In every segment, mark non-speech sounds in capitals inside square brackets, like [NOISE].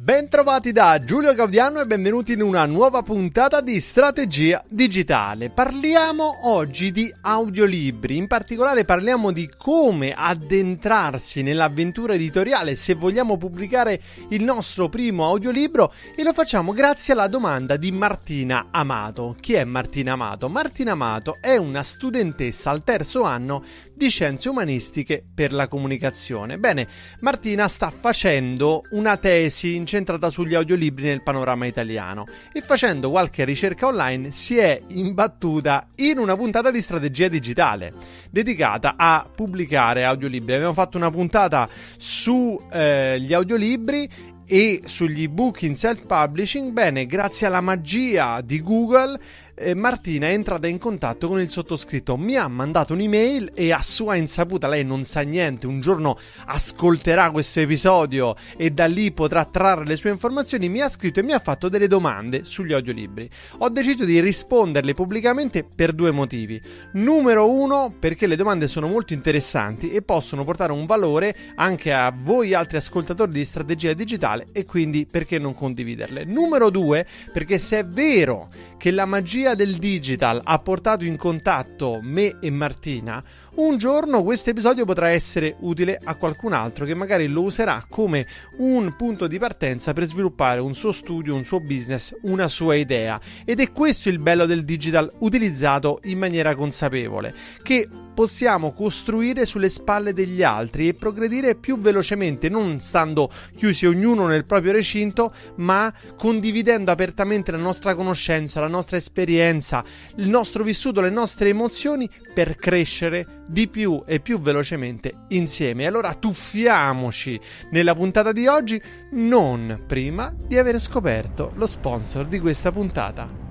Bentrovati da Giulio Gaudiano e benvenuti in una nuova puntata di Strategia Digitale. Parliamo oggi di audiolibri, in particolare parliamo di come addentrarsi nell'avventura editoriale se vogliamo pubblicare il nostro primo audiolibro e lo facciamo grazie alla domanda di Martina Amato. Chi è Martina Amato? Martina Amato è una studentessa al terzo anno di Scienze Umanistiche per la Comunicazione. Bene, Martina sta facendo una tesi incentrata sugli audiolibri nel panorama italiano e facendo qualche ricerca online si è imbattuta in una puntata di strategia digitale dedicata a pubblicare audiolibri. Abbiamo fatto una puntata sugli eh, audiolibri e sugli ebook in self-publishing, bene, grazie alla magia di Google eh, Martina è entrata in contatto con il sottoscritto, mi ha mandato un'email e a sua insaputa, lei non sa niente, un giorno ascolterà questo episodio e da lì potrà trarre le sue informazioni, mi ha scritto e mi ha fatto delle domande sugli audiolibri. Ho deciso di risponderle pubblicamente per due motivi. Numero uno, perché le domande sono molto interessanti e possono portare un valore anche a voi altri ascoltatori di strategia digitale e quindi perché non condividerle. Numero due, perché se è vero che la magia tecnologia del digital ha portato in contatto me e Martina, un giorno questo episodio potrà essere utile a qualcun altro che magari lo userà come un punto di partenza per sviluppare un suo studio, un suo business, una sua idea. Ed è questo il bello del digital utilizzato in maniera consapevole, che possiamo costruire sulle spalle degli altri e progredire più velocemente, non stando chiusi ognuno nel proprio recinto, ma condividendo apertamente la nostra conoscenza, la nostra esperienza, il nostro vissuto, le nostre emozioni per crescere di più e più velocemente insieme. Allora tuffiamoci nella puntata di oggi non prima di aver scoperto lo sponsor di questa puntata.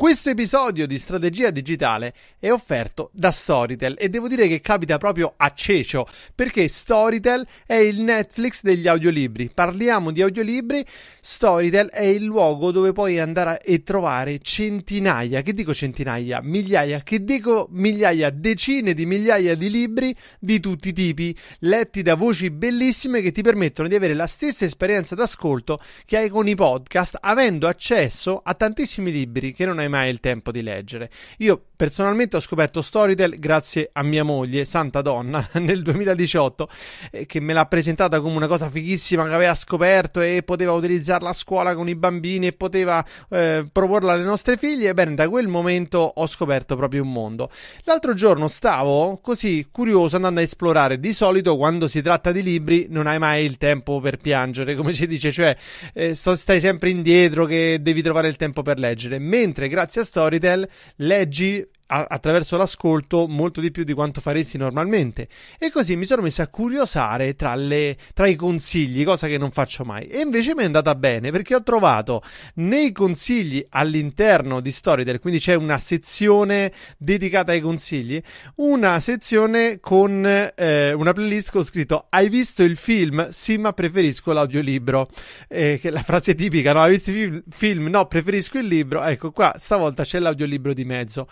Questo episodio di strategia digitale è offerto da Storytel e devo dire che capita proprio a cecio perché Storytel è il Netflix degli audiolibri. Parliamo di audiolibri, Storytel è il luogo dove puoi andare e trovare centinaia, che dico centinaia, migliaia, che dico migliaia, decine di migliaia di libri di tutti i tipi, letti da voci bellissime che ti permettono di avere la stessa esperienza d'ascolto che hai con i podcast, avendo accesso a tantissimi libri che non hai mai il tempo di leggere. Io personalmente ho scoperto Storytel grazie a mia moglie, santa donna, [LAUGHS] nel 2018, eh, che me l'ha presentata come una cosa fighissima che aveva scoperto e poteva utilizzarla a scuola con i bambini e poteva eh, proporla alle nostre figlie. Ebbene, da quel momento ho scoperto proprio un mondo. L'altro giorno stavo così curioso andando a esplorare. Di solito quando si tratta di libri non hai mai il tempo per piangere, [LAUGHS] come si dice, cioè eh, stai sempre indietro che devi trovare il tempo per leggere. Mentre grazie grazie a Storytel leggi attraverso l'ascolto molto di più di quanto faresti normalmente. E così mi sono messo a curiosare tra, le, tra i consigli, cosa che non faccio mai. E invece mi è andata bene perché ho trovato nei consigli all'interno di Storytel, quindi c'è una sezione dedicata ai consigli, una sezione con eh, una playlist con scritto Hai visto il film? Sì, ma preferisco l'audiolibro. Eh, che è la frase tipica, no? Hai visto il film? No, preferisco il libro. Ecco qua, stavolta c'è l'audiolibro di mezzo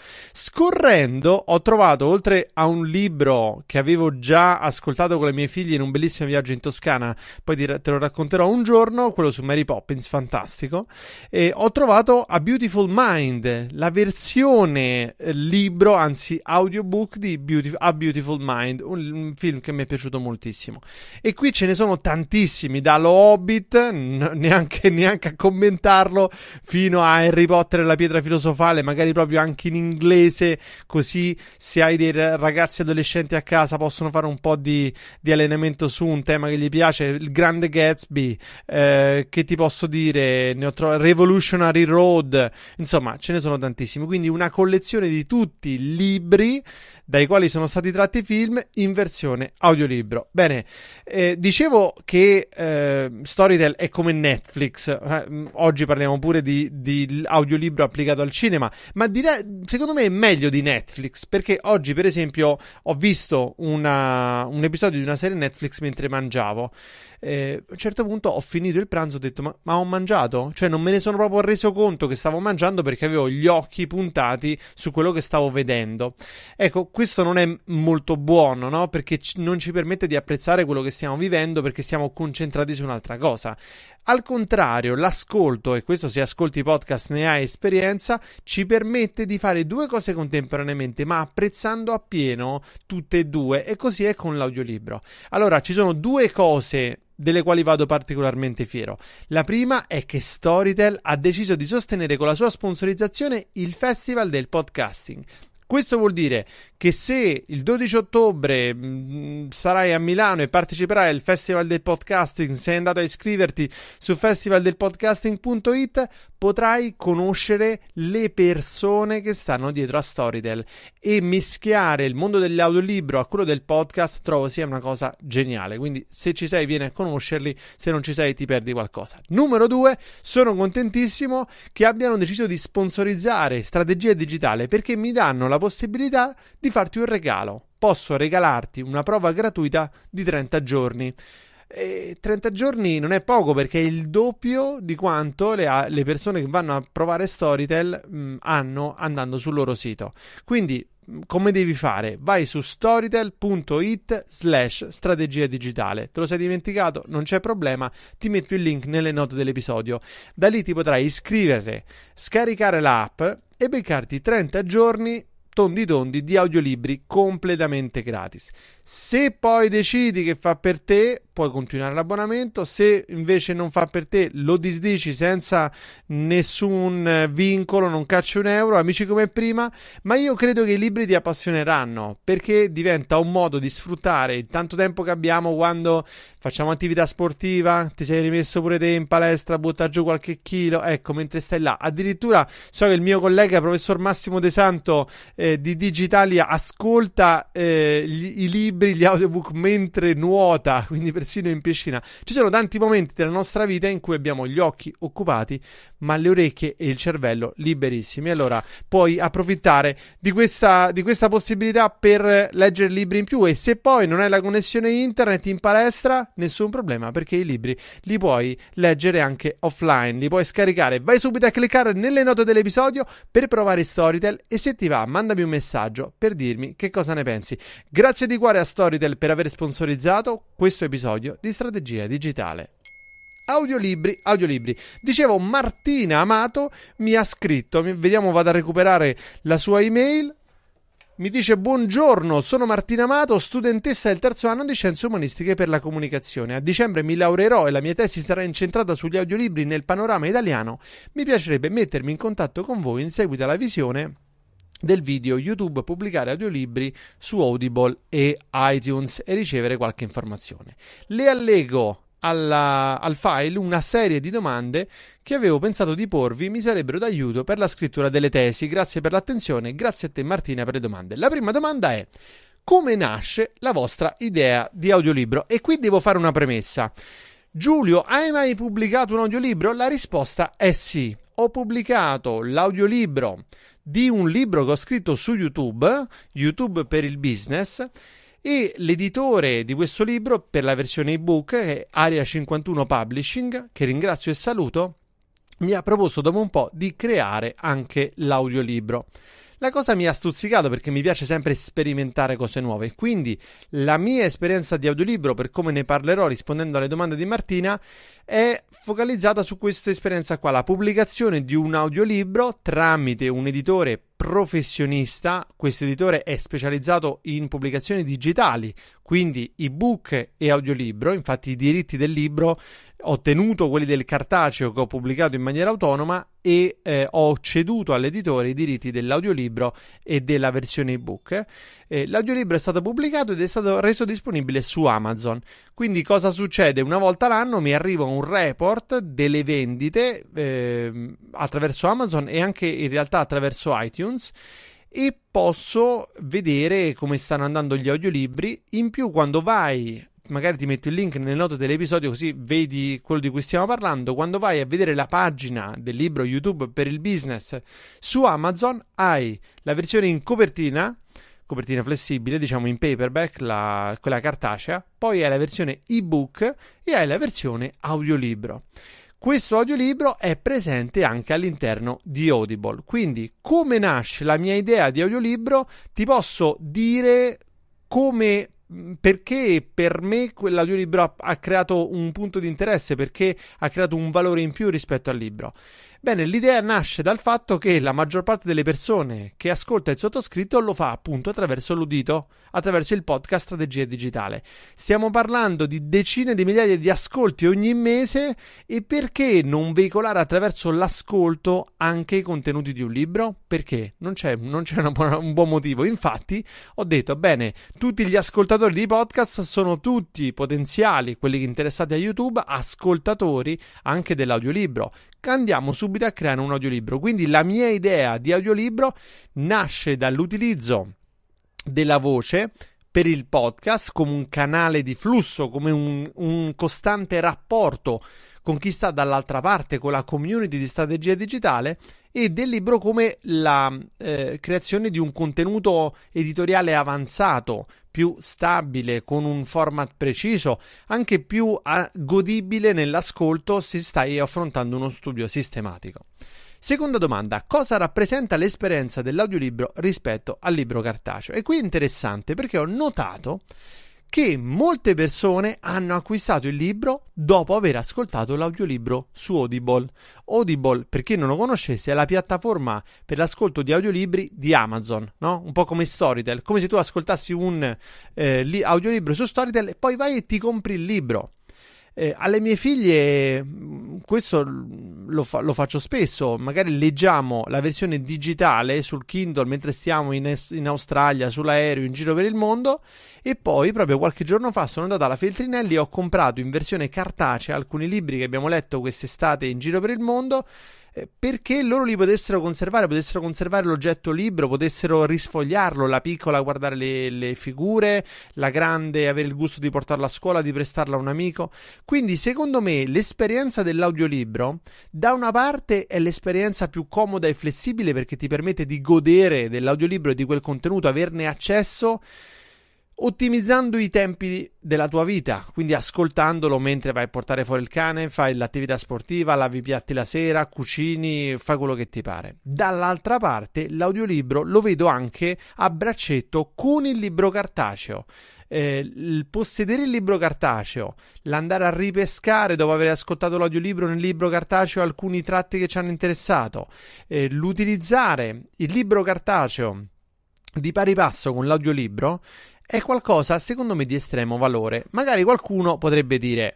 scorrendo ho trovato, oltre a un libro che avevo già ascoltato con le mie figlie in un bellissimo viaggio in Toscana, poi te lo racconterò un giorno, quello su Mary Poppins, fantastico, e ho trovato A Beautiful Mind, la versione eh, libro, anzi audiobook di Beautif- A Beautiful Mind, un, un, film che mi è piaciuto moltissimo. E qui ce ne sono tantissimi, da Lo Hobbit, n- neanche, neanche a commentarlo, fino a Harry Potter e la pietra filosofale, magari proprio anche in inglese mese, così se hai dei ragazzi adolescenti a casa possono fare un po' di, di allenamento su un tema che gli piace. Il grande Gatsby, eh, che ti posso dire, ne ho tro- Revolutionary Road, insomma ce ne sono tantissimi. Quindi una collezione di tutti libri dai quali sono stati tratti i film in versione audiolibro. Bene, eh, dicevo che eh, Storytel è come Netflix, eh, mm, oggi parliamo pure di, di, audiolibro applicato al cinema, ma dire- secondo me è meglio di Netflix, perché oggi per esempio ho visto una, un episodio di una serie Netflix mentre mangiavo. Eh, a un certo punto ho finito il pranzo e ho detto ma, ma, ho mangiato? Cioè non me ne sono proprio reso conto che stavo mangiando perché avevo gli occhi puntati su quello che stavo vedendo. Ecco, questo non è molto buono, no? Perché c- non ci permette di apprezzare quello che stiamo vivendo perché siamo concentrati su un'altra cosa. Al contrario, l'ascolto, e questo se ascolti podcast ne hai esperienza, ci permette di fare due cose contemporaneamente, ma apprezzando appieno tutte e due, e così è con l'audiolibro. Allora, ci sono due cose delle quali vado particolarmente fiero. La prima è che Storytel ha deciso di sostenere con la sua sponsorizzazione il Festival del Podcasting. Questo vuol dire che se il 12 ottobre mh, mm, sarai a Milano e parteciperai al Festival del Podcasting, sei andato a iscriverti su festivaldelpodcasting.it, potrai conoscere le persone che stanno dietro a Storytel e mischiare il mondo dell'audiolibro a quello del podcast trovo sia una cosa geniale. Quindi se ci sei vieni a conoscerli, se non ci sei ti perdi qualcosa. Numero 2, sono contentissimo che abbiano deciso di sponsorizzare strategia digitale perché mi danno la la possibilità di farti un regalo. Posso regalarti una prova gratuita di 30 giorni. E 30 giorni non è poco perché è il doppio di quanto le, le persone che vanno a provare Storytel mh, mm, hanno andando sul loro sito. Quindi mm, come devi fare? Vai su storytel.it slash strategia digitale. Te lo sei dimenticato? Non c'è problema, ti metto il link nelle note dell'episodio. Da lì ti potrai iscrivere, scaricare l'app e beccarti 30 giorni tondi tondi di audiolibri completamente gratis. Se poi decidi che fa per te, puoi continuare l'abbonamento. Se invece non fa per te, lo disdici senza nessun eh, vincolo, non cacci un euro, amici come prima. Ma io credo che i libri ti appassioneranno perché diventa un modo di sfruttare il tanto tempo che abbiamo quando facciamo attività sportiva, ti sei rimesso pure te in palestra, butta giù qualche chilo, ecco, mentre stai là. Addirittura so che il mio collega, professor Massimo De Santo eh, di Digitalia, ascolta eh, gli, i libri, gli audiobook mentre nuota, quindi per persino in piscina. Ci sono tanti momenti della nostra vita in cui abbiamo gli occhi occupati, ma le orecchie e il cervello liberissimi. Allora puoi approfittare di questa, di questa possibilità per leggere libri in più e se poi non hai la connessione internet in palestra, nessun problema perché i libri li puoi leggere anche offline, li puoi scaricare. Vai subito a cliccare nelle note dell'episodio per provare Storytel e se ti va mandami un messaggio per dirmi che cosa ne pensi. Grazie di cuore a Storytel per aver sponsorizzato questo episodio audio di strategia digitale. Audiolibri, audiolibri. Dicevo, Martina Amato mi ha scritto, vediamo vado a recuperare la sua email. Mi dice buongiorno, sono Martina Amato, studentessa del terzo anno di Scienze Umanistiche per la Comunicazione. A dicembre mi laureerò e la mia tesi sarà incentrata sugli audiolibri nel panorama italiano. Mi piacerebbe mettermi in contatto con voi in seguito alla visione del video YouTube, pubblicare audiolibri su Audible e iTunes e ricevere qualche informazione. Le allego alla, al file una serie di domande che avevo pensato di porvi mi sarebbero d'aiuto per la scrittura delle tesi. Grazie per l'attenzione, grazie a te Martina per le domande. La prima domanda è come nasce la vostra idea di audiolibro? E qui devo fare una premessa. Giulio, hai mai pubblicato un audiolibro? La risposta è sì ho pubblicato l'audiolibro di un libro che ho scritto su YouTube, YouTube per il business, e l'editore di questo libro per la versione ebook è Area 51 Publishing, che ringrazio e saluto, mi ha proposto dopo un po' di creare anche l'audiolibro. La cosa mi ha stuzzicato perché mi piace sempre sperimentare cose nuove, quindi la mia esperienza di audiolibro, per come ne parlerò rispondendo alle domande di Martina, è focalizzata su questa esperienza qua, la pubblicazione di un audiolibro tramite un editore professionista, questo editore è specializzato in pubblicazioni digitali, quindi ebook e audiolibro, infatti i diritti del libro ho tenuto quelli del cartaceo che ho pubblicato in maniera autonoma e eh, ho ceduto all'editore i diritti dell'audiolibro e della versione ebook. Eh, l'audiolibro è stato pubblicato ed è stato reso disponibile su Amazon. Quindi cosa succede? Una volta l'anno mi arriva un report delle vendite eh, attraverso Amazon e anche in realtà attraverso iTunes iTunes e posso vedere come stanno andando gli audiolibri. In più, quando vai, magari ti metto il link nelle note dell'episodio, così vedi quello di cui stiamo parlando. Quando vai a vedere la pagina del libro YouTube per il business su Amazon, hai la versione in copertina. Copertina flessibile, diciamo in paperback, la, quella cartacea, poi hai la versione ebook e hai la versione audiolibro. Questo audiolibro è presente anche all'interno di Audible. Quindi, come nasce la mia idea di audiolibro? Ti posso dire come mm, perché per me quell'audiolibro ha, ha creato un punto di interesse, perché ha creato un valore in più rispetto al libro. Bene, l'idea nasce dal fatto che la maggior parte delle persone che ascolta il sottoscritto lo fa appunto attraverso l'udito, attraverso il podcast Strategia Digitale. Stiamo parlando di decine di migliaia di ascolti ogni mese e perché non veicolare attraverso l'ascolto anche i contenuti di un libro? Perché non c'è, non c'è buona, un buon motivo. Infatti ho detto, bene, tutti gli ascoltatori di podcast sono tutti potenziali, quelli interessati a YouTube, ascoltatori anche dell'audiolibro andiamo subito a creare un audiolibro. Quindi la mia idea di audiolibro nasce dall'utilizzo della voce per il podcast come un canale di flusso, come un, un costante rapporto con chi sta dall'altra parte, con la community di strategia digitale e del libro come la eh, creazione di un contenuto editoriale avanzato, più stabile, con un format preciso, anche più a- ah, godibile nell'ascolto se stai affrontando uno studio sistematico. Seconda domanda, cosa rappresenta l'esperienza dell'audiolibro rispetto al libro cartaceo? E qui è interessante perché ho notato che molte persone hanno acquistato il libro dopo aver ascoltato l'audiolibro su Audible. Audible, per chi non lo conoscesse, è la piattaforma per l'ascolto di audiolibri di Amazon, no? Un po' come Storytel, come se tu ascoltassi un eh, li- audiolibro su Storytel e poi vai e ti compri il libro. Eh, alle mie figlie mm, questo lo, fa- lo, faccio spesso, magari leggiamo la versione digitale sul Kindle mentre stiamo in, es- in, Australia, sull'aereo, in giro per il mondo e poi proprio qualche giorno fa sono andata alla Feltrinelli e ho comprato in versione cartacea alcuni libri che abbiamo letto quest'estate in giro per il mondo eh, perché loro li potessero conservare, potessero conservare l'oggetto libro, potessero risfogliarlo, la piccola guardare le, le, figure, la grande avere il gusto di portarla a scuola, di prestarla a un amico. Quindi secondo me l'esperienza dell'audiolibro da una parte è l'esperienza più comoda e flessibile perché ti permette di godere dell'audiolibro e di quel contenuto, averne accesso ottimizzando i tempi della tua vita, quindi ascoltandolo mentre vai a portare fuori il cane, fai l'attività sportiva, lavi i piatti la sera, cucini, fai quello che ti pare. Dall'altra parte l'audiolibro lo vedo anche a braccetto con il libro cartaceo. Eh, il possedere il libro cartaceo, l'andare a ripescare dopo aver ascoltato l'audiolibro nel libro cartaceo alcuni tratti che ci hanno interessato, eh, l'utilizzare il libro cartaceo di pari passo con l'audiolibro è qualcosa, secondo me, di estremo valore. Magari qualcuno potrebbe dire.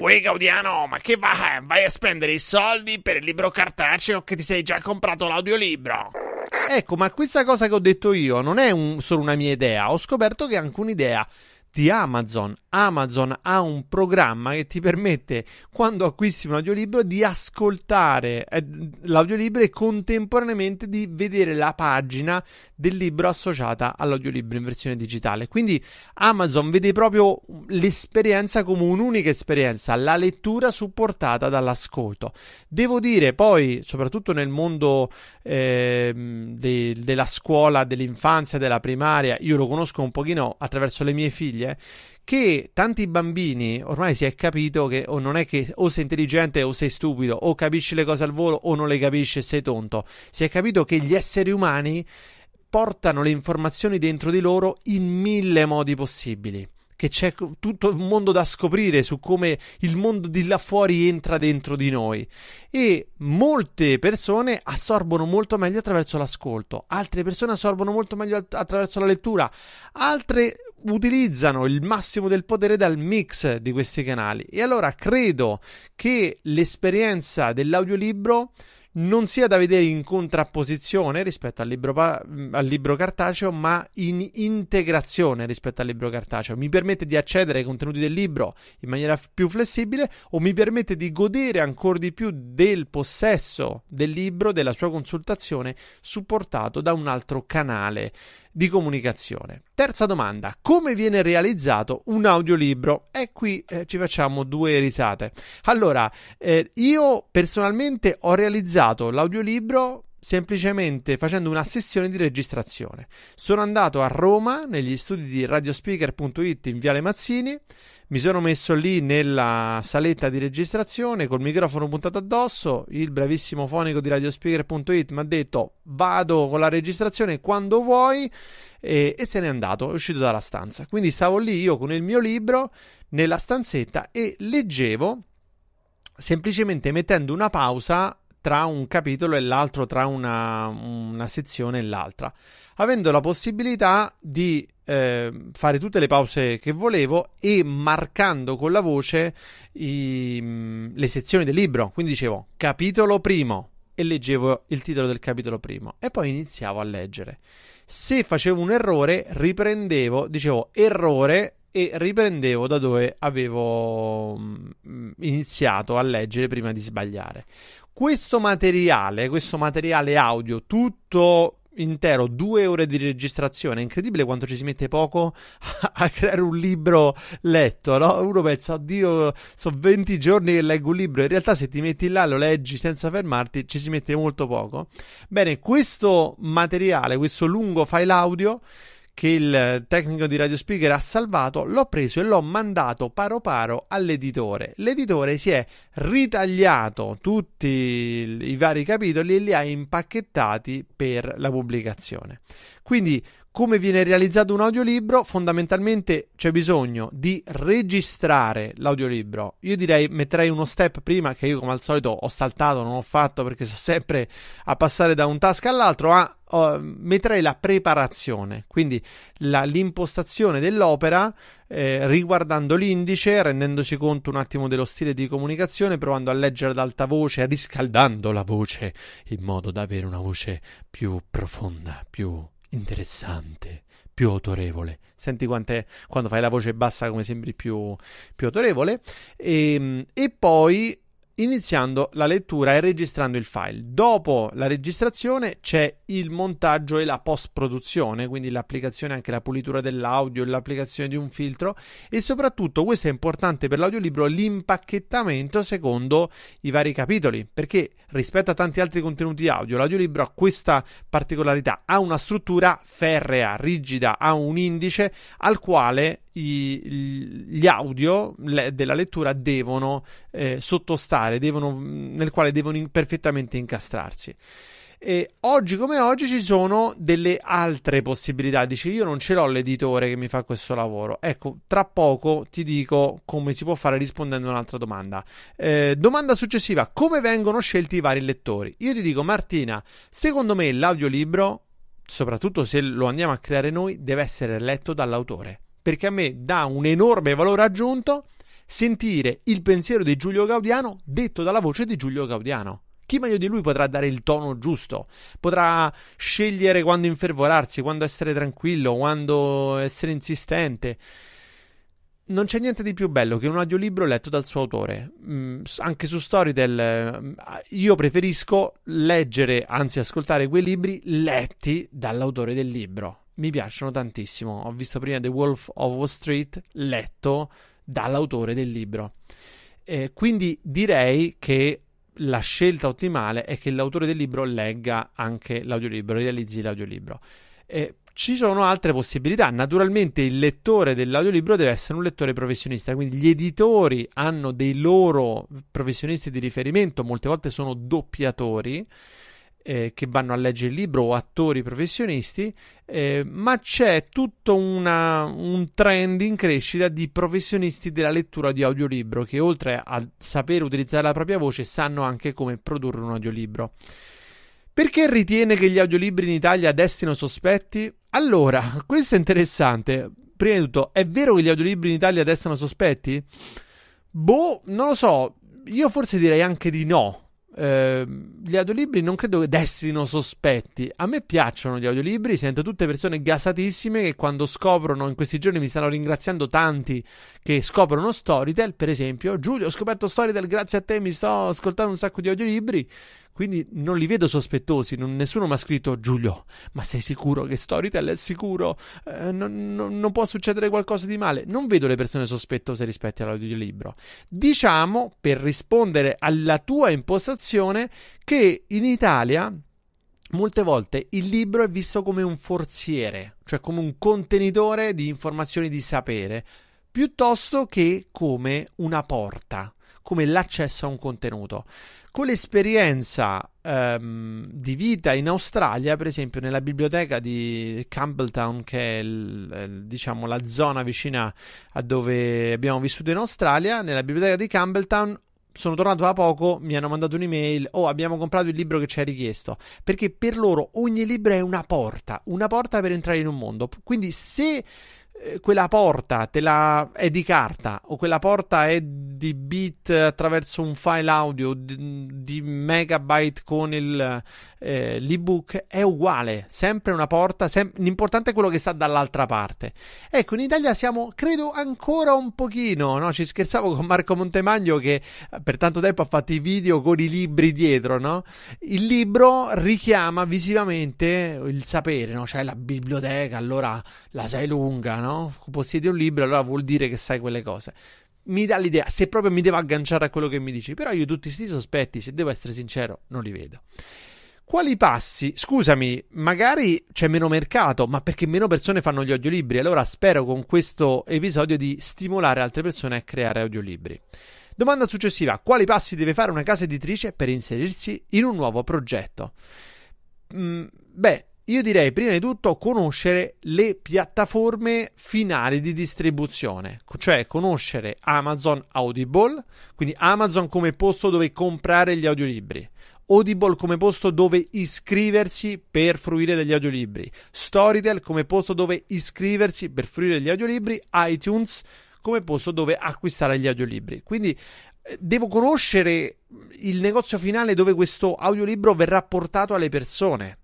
Uè Gaudiano, ma che va? Vai a spendere i soldi per il libro cartaceo che ti sei già comprato l'audiolibro. Ecco, ma questa cosa che ho detto io non è un, solo una mia idea, ho scoperto che è anche un'idea di Amazon. Amazon ha un programma che ti permette, quando acquisti un audiolibro, di ascoltare eh, l'audiolibro e contemporaneamente di vedere la pagina del libro associata all'audiolibro in versione digitale. Quindi Amazon vede proprio l'esperienza come un'unica esperienza, la lettura supportata dall'ascolto. Devo dire poi, soprattutto nel mondo eh, de- della scuola, dell'infanzia, della primaria, io lo conosco un pochino attraverso le mie figlie famiglie che tanti bambini ormai si è capito che o non è che o sei intelligente o sei stupido, o capisci le cose al volo o non le capisci e sei tonto. Si è capito che gli esseri umani portano le informazioni dentro di loro in mille modi possibili che c'è tutto un mondo da scoprire su come il mondo di là fuori entra dentro di noi e molte persone assorbono molto meglio attraverso l'ascolto, altre persone assorbono molto meglio attraverso la lettura, altre utilizzano il massimo del potere dal mix di questi canali. E allora credo che l'esperienza dell'audiolibro non sia da vedere in contrapposizione rispetto al libro, pa- al libro, cartaceo, ma in integrazione rispetto al libro cartaceo. Mi permette di accedere ai contenuti del libro in maniera f- più flessibile o mi permette di godere ancora di più del possesso del libro, della sua consultazione, supportato da un altro canale di comunicazione. Terza domanda, come viene realizzato un audiolibro? E qui eh, ci facciamo due risate. Allora, eh, io personalmente ho realizzato l'audiolibro semplicemente facendo una sessione di registrazione. Sono andato a Roma negli studi di radiospeaker.it in Viale Mazzini, mi sono messo lì nella saletta di registrazione col microfono puntato addosso, il bravissimo fonico di radiospeaker.it mi ha detto vado con la registrazione quando vuoi e, e se n'è andato, è uscito dalla stanza. Quindi stavo lì io con il mio libro nella stanzetta e leggevo semplicemente mettendo una pausa tra un capitolo e l'altro, tra una, una sezione e l'altra, avendo la possibilità di eh, fare tutte le pause che volevo e marcando con la voce i, le sezioni del libro. Quindi dicevo capitolo primo e leggevo il titolo del capitolo primo e poi iniziavo a leggere. Se facevo un errore, riprendevo, dicevo errore e riprendevo da dove avevo iniziato a leggere prima di sbagliare. Questo materiale, questo materiale audio, tutto intero, due ore di registrazione. È incredibile quanto ci si mette poco [LAUGHS] a, creare un libro letto. No? Uno pensa, oddio, sono 20 giorni che leggo un libro. In realtà, se ti metti là e lo leggi senza fermarti, ci si mette molto poco. Bene, questo materiale, questo lungo file audio che il tecnico di Radio Speaker ha salvato, l'ho preso e l'ho mandato paro paro all'editore. L'editore si è ritagliato tutti i vari capitoli e li ha impacchettati per la pubblicazione. Quindi come viene realizzato un audiolibro, fondamentalmente c'è bisogno di registrare l'audiolibro. Io direi metterei uno step prima che io come al solito ho saltato, non ho fatto perché sono sempre a passare da un task all'altro, ma uh, metterei la preparazione, quindi la, l'impostazione dell'opera eh, riguardando l'indice, rendendosi conto un attimo dello stile di comunicazione, provando a leggere ad alta voce, riscaldando la voce in modo da avere una voce più profonda, più interessante, più autorevole. Senti quant'è quando fai la voce bassa come sembri più, più autorevole. E, ehm, e poi iniziando la lettura e registrando il file. Dopo la registrazione c'è il montaggio e la post produzione, quindi l'applicazione anche la pulitura dell'audio, l'applicazione di un filtro e soprattutto questo è importante per l'audiolibro l'impacchettamento secondo i vari capitoli, perché rispetto a tanti altri contenuti audio, l'audiolibro ha questa particolarità, ha una struttura ferrea, rigida, ha un indice al quale i, gli audio le, della lettura devono eh, sottostare, devono, nel quale devono in, perfettamente incastrarsi. E oggi come oggi ci sono delle altre possibilità. Dici, io non ce l'ho l'editore che mi fa questo lavoro. Ecco, tra poco ti dico come si può fare rispondendo a un'altra domanda. Eh, domanda successiva: come vengono scelti i vari lettori? Io ti dico, Martina, secondo me l'audiolibro, soprattutto se lo andiamo a creare noi, deve essere letto dall'autore perché a me dà un enorme valore aggiunto sentire il pensiero di Giulio Gaudiano detto dalla voce di Giulio Gaudiano. Chi meglio di lui potrà dare il tono giusto? Potrà scegliere quando infervorarsi, quando essere tranquillo, quando essere insistente. Non c'è niente di più bello che un audiolibro letto dal suo autore. Mm, anche su Storytel mm, io preferisco leggere, anzi ascoltare quei libri letti dall'autore del libro mi piacciono tantissimo. Ho visto prima The Wolf of Wall Street, letto dall'autore del libro. Eh, quindi direi che la scelta ottimale è che l'autore del libro legga anche l'audiolibro, realizzi l'audiolibro. Eh, ci sono altre possibilità. Naturalmente il lettore dell'audiolibro deve essere un lettore professionista, quindi gli editori hanno dei loro professionisti di riferimento, molte volte sono doppiatori eh, che vanno a leggere il libro o attori professionisti, eh, ma c'è tutto una, un trend in crescita di professionisti della lettura di audiolibro che oltre a sapere utilizzare la propria voce sanno anche come produrre un audiolibro. Perché ritiene che gli audiolibri in Italia destino sospetti? Allora, questo è interessante. Prima di tutto, è vero che gli audiolibri in Italia destano sospetti? Boh, non lo so. Io forse direi anche di no eh, gli audiolibri non credo che destino sospetti. A me piacciono gli audiolibri, sento tutte persone gasatissime che quando scoprono, in questi giorni mi stanno ringraziando tanti che scoprono Storytel, per esempio. Giulio, ho scoperto Storytel, grazie a te mi sto ascoltando un sacco di audiolibri. Quindi non li vedo sospettosi, non, nessuno mi ha scritto Giulio, ma sei sicuro che Storytel è sicuro? Eh, non, non, non, può succedere qualcosa di male. Non vedo le persone sospettose rispetto all'audiolibro. Diciamo, per rispondere alla tua impostazione, che in Italia molte volte il libro è visto come un forziere, cioè come un contenitore di informazioni di sapere, piuttosto che come una porta, come l'accesso a un contenuto. Con l'esperienza ehm, di vita in Australia, per esempio, nella biblioteca di Campbelltown, che è il, diciamo, la zona vicina a dove abbiamo vissuto in Australia, nella biblioteca di Campbelltown sono tornato da poco, mi hanno mandato un'email o oh, abbiamo comprato il libro che ci hai richiesto, perché per loro ogni libro è una porta, una porta per entrare in un mondo. Quindi se eh, quella porta la... è di carta o quella porta è di bit attraverso un file audio di, di megabyte con il, eh, l'ebook è uguale, sempre una porta, sem... l'importante è quello che sta dall'altra parte. Ecco, in Italia siamo, credo, ancora un pochino, no? ci scherzavo con Marco Montemagno che per tanto tempo ha fatto i video con i libri dietro, no? il libro richiama visivamente il sapere, no? cioè la biblioteca, allora la sei lunga, no? Possiedi un libro, allora vuol dire che sai quelle cose. Mi dà l'idea, se proprio mi devo agganciare a quello che mi dici, però io tutti questi sospetti, se devo essere sincero, non li vedo. Quali passi? Scusami, magari c'è meno mercato, ma perché meno persone fanno gli audiolibri? Allora spero con questo episodio di stimolare altre persone a creare audiolibri. Domanda successiva: quali passi deve fare una casa editrice per inserirsi in un nuovo progetto? Mm, beh, io direi prima di tutto conoscere le piattaforme finali di distribuzione, cioè conoscere Amazon Audible, quindi Amazon come posto dove comprare gli audiolibri, Audible come posto dove iscriversi per fruire degli audiolibri, Storytel come posto dove iscriversi per fruire degli audiolibri, iTunes come posto dove acquistare gli audiolibri. Quindi eh, devo conoscere il negozio finale dove questo audiolibro verrà portato alle persone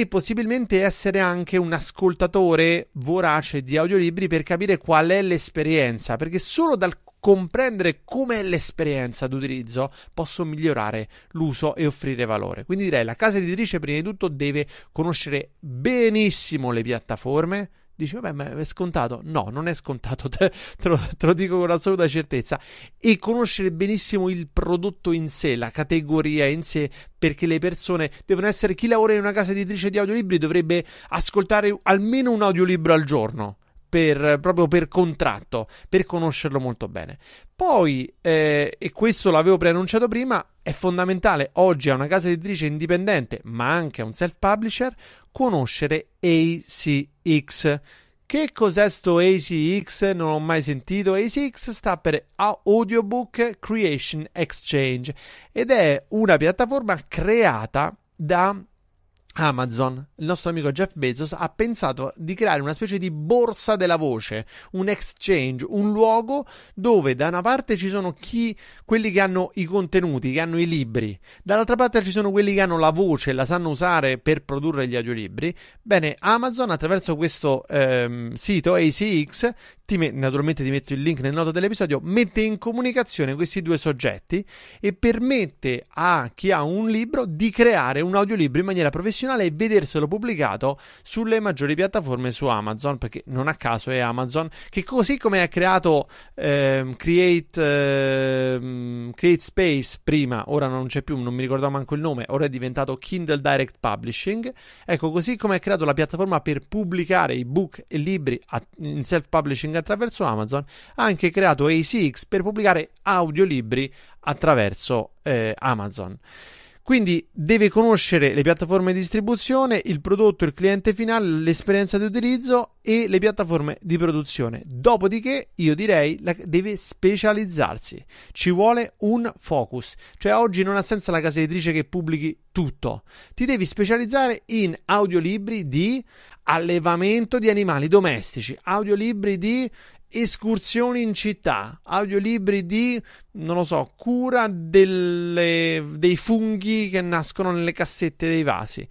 e possibilmente essere anche un ascoltatore vorace di audiolibri per capire qual è l'esperienza, perché solo dal comprendere com'è l'esperienza d'utilizzo posso migliorare l'uso e offrire valore. Quindi direi la casa editrice prima di tutto deve conoscere benissimo le piattaforme, Dice, vabbè, ma è scontato? No, non è scontato, [LAUGHS] te, te, lo, te, lo, dico con assoluta certezza. E conoscere benissimo il prodotto in sé, la categoria in sé, perché le persone devono essere. Chi lavora in una casa editrice di audiolibri dovrebbe ascoltare almeno un audiolibro al giorno. Per, proprio per contratto, per conoscerlo molto bene. Poi, eh, e questo l'avevo preannunciato prima, è fondamentale oggi a una casa editrice indipendente, ma anche a un self-publisher, conoscere ACX. Che cos'è sto ACX? Non ho mai sentito. ACX sta per Audiobook Creation Exchange ed è una piattaforma creata da Amazon, il nostro amico Jeff Bezos ha pensato di creare una specie di borsa della voce, un exchange, un luogo dove da una parte ci sono chi, quelli che hanno i contenuti, che hanno i libri, dall'altra parte ci sono quelli che hanno la voce, la sanno usare per produrre gli audiolibri. Bene, Amazon attraverso questo ehm, sito ACX ti met- naturalmente ti metto il link nel noto dell'episodio, mette in comunicazione questi due soggetti e permette a chi ha un libro di creare un audiolibro in maniera professionale e vederselo pubblicato sulle maggiori piattaforme su Amazon, perché non a caso è Amazon, che così come ha creato ehm, Create, ehm, Create Space prima, ora non c'è più, non mi ricordavo manco il nome, ora è diventato Kindle Direct Publishing, ecco così come ha creato la piattaforma per pubblicare ebook e libri a- in self-publishing streaming attraverso Amazon, ha anche creato ACX per pubblicare audiolibri attraverso eh, Amazon. Quindi deve conoscere le piattaforme di distribuzione, il prodotto, il cliente finale, l'esperienza di utilizzo e le piattaforme di produzione. Dopodiché, io direi, deve specializzarsi. Ci vuole un focus. Cioè, oggi non ha senso la casa editrice che pubblichi tutto. Ti devi specializzare in audiolibri di allevamento di animali domestici, audiolibri di escursioni in città, audiolibri di, non lo so, cura delle, dei funghi che nascono nelle cassette dei vasi.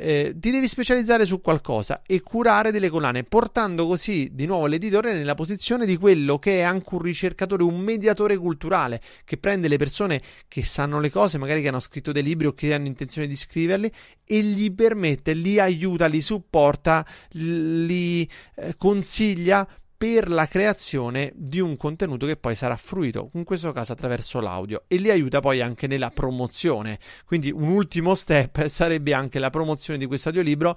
Eh, ti devi specializzare su qualcosa e curare delle collane, portando così di nuovo l'editore nella posizione di quello che è anche un ricercatore, un mediatore culturale, che prende le persone che sanno le cose, magari che hanno scritto dei libri o che hanno intenzione di scriverli, e gli permette, li aiuta, li supporta, li eh, consiglia per la creazione di un contenuto che poi sarà fruito, in questo caso attraverso l'audio, e li aiuta poi anche nella promozione. Quindi un ultimo step [LAUGHS] sarebbe anche la promozione di questo audiolibro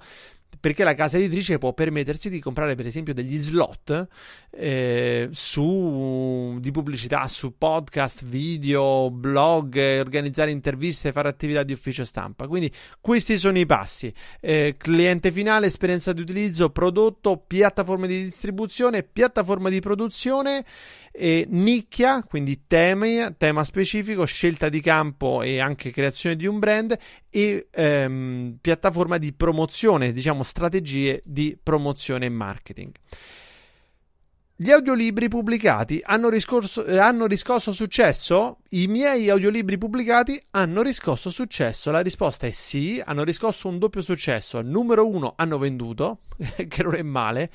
perché la casa editrice può permettersi di comprare per esempio degli slot eh, su, di pubblicità su podcast, video, blog, eh, organizzare interviste, fare attività di ufficio stampa. Quindi questi sono i passi. Eh, cliente finale, esperienza di utilizzo, prodotto, piattaforma di distribuzione, piattaforma di produzione, nicchia, quindi tema, tema specifico, scelta di campo e anche creazione di un brand e ehm, piattaforma di promozione, diciamo strategie di promozione e marketing. Gli audiolibri pubblicati hanno, riscorso, eh, hanno, riscosso successo? I miei audiolibri pubblicati hanno riscosso successo? La risposta è sì, hanno riscosso un doppio successo. Numero uno, hanno venduto, [LAUGHS] che non è male,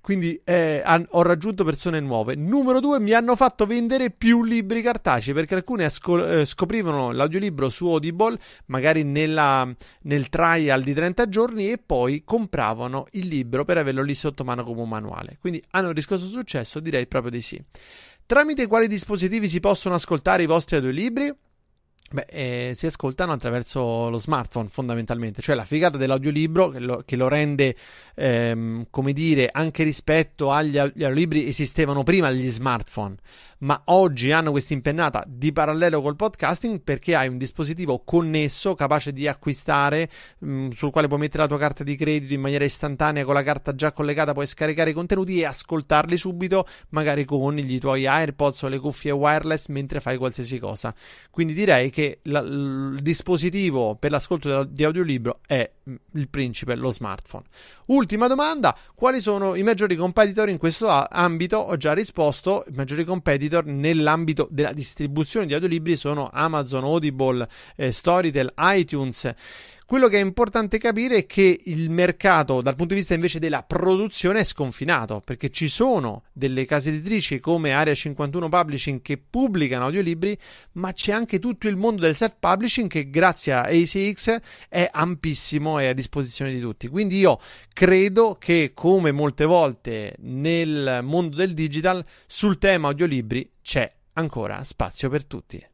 quindi eh, han, ho raggiunto persone nuove. Numero due, mi hanno fatto vendere più libri cartacei perché alcune asco- eh, scoprivano l'audiolibro su Audible, magari nella, nel trial di 30 giorni, e poi compravano il libro per averlo lì sotto mano come un manuale. Quindi hanno riscosso successo? Direi proprio di sì. Tramite quali dispositivi si possono ascoltare i vostri audiolibri? Beh, eh, si ascoltano attraverso lo smartphone fondamentalmente, cioè la figata dell'audiolibro che lo, che lo rende, ehm, come dire, anche rispetto agli, agli audiolibri esistevano prima gli smartphone ma oggi hanno questa impennata di parallelo col podcasting perché hai un dispositivo connesso capace di acquistare mh, mm, sul quale puoi mettere la tua carta di credito in maniera istantanea con la carta già collegata puoi scaricare i contenuti e ascoltarli subito magari con gli tuoi AirPods o le cuffie wireless mentre fai qualsiasi cosa quindi direi che la, il dispositivo per l'ascolto di audiolibro è mm, il principe lo smartphone ultima domanda quali sono i maggiori competitor in questo ambito ho già risposto i maggiori competitor editor nell'ambito della distribuzione di audiolibri sono Amazon, Audible, eh, Storytel, iTunes. Quello che è importante capire è che il mercato, dal punto di vista invece della produzione, è sconfinato, perché ci sono delle case editrici come Area 51 Publishing che pubblicano audiolibri, ma c'è anche tutto il mondo del self-publishing che grazie a ACX è ampissimo e a disposizione di tutti. Quindi io credo che, come molte volte nel mondo del digital, sul tema audiolibri c'è ancora spazio per tutti.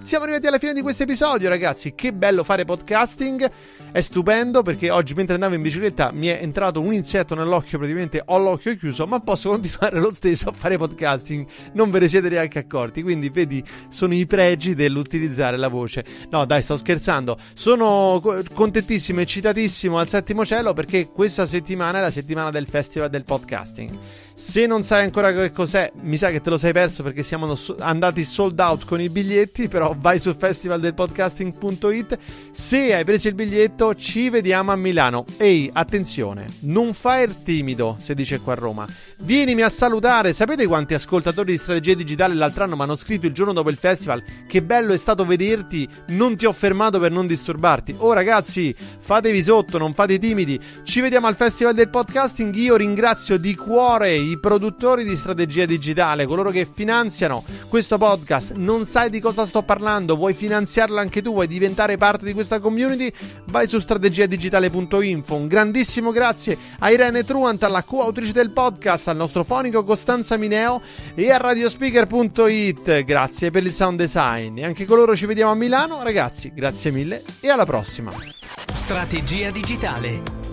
Siamo arrivati alla fine di questo episodio, ragazzi. Che bello fare podcasting. È stupendo perché oggi mentre andavo in bicicletta mi è entrato un insetto nell'occhio, praticamente ho l'occhio chiuso, ma posso continuare lo stesso a fare podcasting. Non ve ne siete neanche accorti, quindi vedi, sono i pregi dell'utilizzare la voce. No, dai, sto scherzando. Sono contentissimo, eccitatissimo al settimo cielo perché questa settimana è la settimana del Festival del Podcasting. Se non sai ancora che cos'è, mi sa che te lo sei perso perché siamo andati sold out con i biglietti, però vai su festivaldelpodcasting.it. Se hai preso il biglietto, ci vediamo a Milano. Ehi, attenzione, non fai il timido, se dice qua a Roma. Vienimi a salutare. Sapete quanti ascoltatori di Strategia Digitale l'altro anno mi hanno scritto il giorno dopo il festival? Che bello è stato vederti, non ti ho fermato per non disturbarti. Oh ragazzi, fatevi sotto, non fate timidi. Ci vediamo al Festival del Podcasting. Io ringrazio di cuore i produttori di strategia digitale, coloro che finanziano questo podcast, non sai di cosa sto parlando, vuoi finanziarlo anche tu, vuoi diventare parte di questa community, vai su strategiadigitale.info. Un grandissimo grazie a Irene Truant, alla coautrice del podcast, al nostro fonico Costanza Mineo e a radiospeaker.it. Grazie per il sound design. E anche coloro ci vediamo a Milano. Ragazzi, grazie mille e alla prossima. Strategia digitale